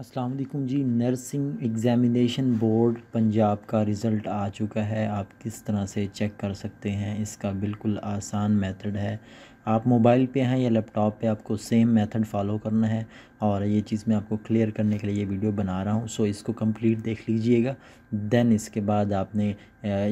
अस्सलाम वालेकुम जी नर्सिंग एग्ज़ामिनेशन बोर्ड पंजाब का रिज़ल्ट आ चुका है आप किस तरह से चेक कर सकते हैं इसका बिल्कुल आसान मेथड है आप मोबाइल पे हैं या लैपटॉप पे आपको सेम मेथड फॉलो करना है और ये चीज़ मैं आपको क्लियर करने के लिए ये वीडियो बना रहा हूँ सो इसको कंप्लीट देख लीजिएगा दैन इसके बाद आपने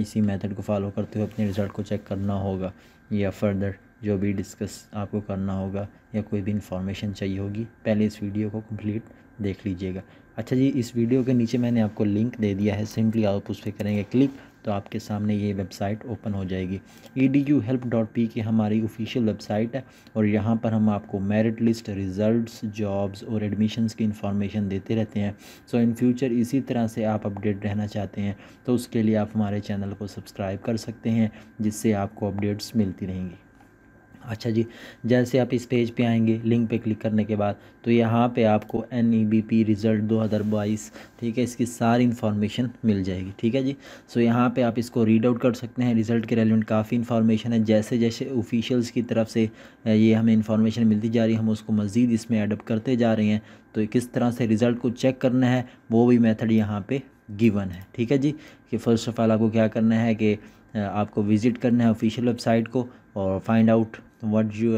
इसी मेथड को फॉलो करते हुए अपने रिज़ल्ट को चेक करना होगा या फर्दर जो भी डिस्कस आपको करना होगा या कोई भी इन्फॉर्मेशन चाहिए होगी पहले इस वीडियो को कंप्लीट देख लीजिएगा अच्छा जी इस वीडियो के नीचे मैंने आपको लिंक दे दिया है सिंपली आप उस पर करेंगे क्लिक तो आपके सामने ये वेबसाइट ओपन हो जाएगी E D U help dot P की हमारी ऑफिशियल वेबसाइट है और यहाँ पर हम आपको मेरिट लिस्ट रिज़ल्ट जॉब्स और एडमिशन्स की इन्फॉर्मेशन देते रहते हैं सो इन फ्यूचर इसी तरह से आप अपडेट रहना चाहते हैं तो उसके लिए आप हमारे चैनल को सब्सक्राइब कर सकते हैं जिससे आपको अपडेट्स मिलती रहेंगी अच्छा जी जैसे आप इस पेज पे आएंगे लिंक पे क्लिक करने के बाद तो यहाँ पे आपको N E B P result दो हज़ार बाईस ठीक है इसकी सारी इन्फॉर्मेशन मिल जाएगी ठीक है जी सो यहाँ पे आप इसको रीड आउट कर सकते हैं रिज़ल्ट के रेलिवेंट काफ़ी इन्फॉर्मेशन है जैसे जैसे ऑफिशियल्स की तरफ से ये हमें इन्फॉर्मेशन मिलती जा रही है हम उसको मज़ीद इसमें एडप्ट करते जा रहे हैं तो किस तरह से रिज़ल्ट को चेक करना है वो भी मैथड यहाँ पर गिवन है ठीक है जी कि फ़र्स्ट ऑफ़ ऑल आपको क्या करना है कि आपको विज़िट करना है ऑफिशियल वेबसाइट को और फाइंड आउट वट यू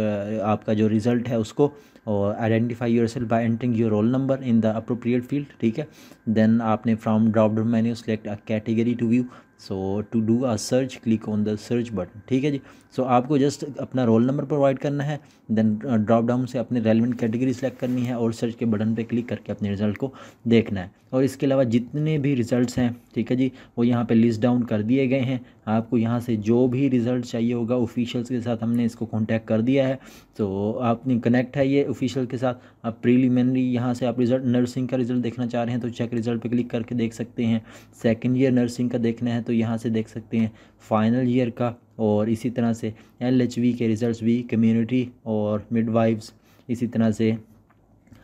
आपका जो रिज़ल्ट है उसको और identify yourself by entering your roll number in the appropriate field ठीक है देन आपने from drop down menu select a category to view so to do a search click on the search button ठीक है जी so so, आपको just अपना roll number provide करना है देन ड्रॉप डाउन से अपने रेलिवेंट कैटेगरी सेलेक्ट करनी है और सर्च के बटन पे क्लिक करके अपने रिज़ल्ट को देखना है और इसके अलावा जितने भी रिज़ल्ट हैं ठीक है जी वो यहाँ पे लिस्ट डाउन कर दिए गए हैं आप आपको यहाँ से जो भी रिज़ल्ट चाहिए होगा ऑफिशियल्स के साथ हमने इसको कॉन्टैक्ट कर दिया है तो आपने कनेक्ट है ये ऑफिशियल के साथ आप प्रीलिमिनरी यहाँ से आप रिज़ल्ट नर्सिंग का रिज़ल्ट देखना चाह रहे हैं तो चेक रिज़ल्ट पर क्लिक करके देख सकते हैं सेकेंड ईयर नर्सिंग का देखना है तो यहाँ से देख सकते हैं फाइनल ईयर का और इसी तरह से एल के रिज़ल्ट भी कम्यूनिटी और मिडवाइव्स इसी तरह से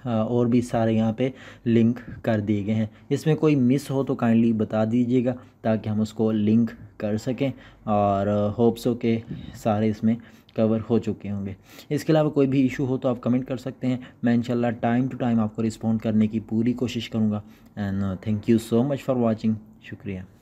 हाँ, और भी सारे यहाँ पे लिंक कर दिए गए हैं इसमें कोई मिस हो तो काइंडली बता दीजिएगा ताकि हम उसको लिंक कर सकें और होप्स हो के सारे इसमें कवर हो चुके होंगे इसके अलावा कोई भी इशू हो तो आप कमेंट कर सकते हैं मैं इंशाल्लाह टाइम टू टाइम आपको रिस्पॉन्ड करने की पूरी कोशिश करूँगा and thank you so much for watching शुक्रिया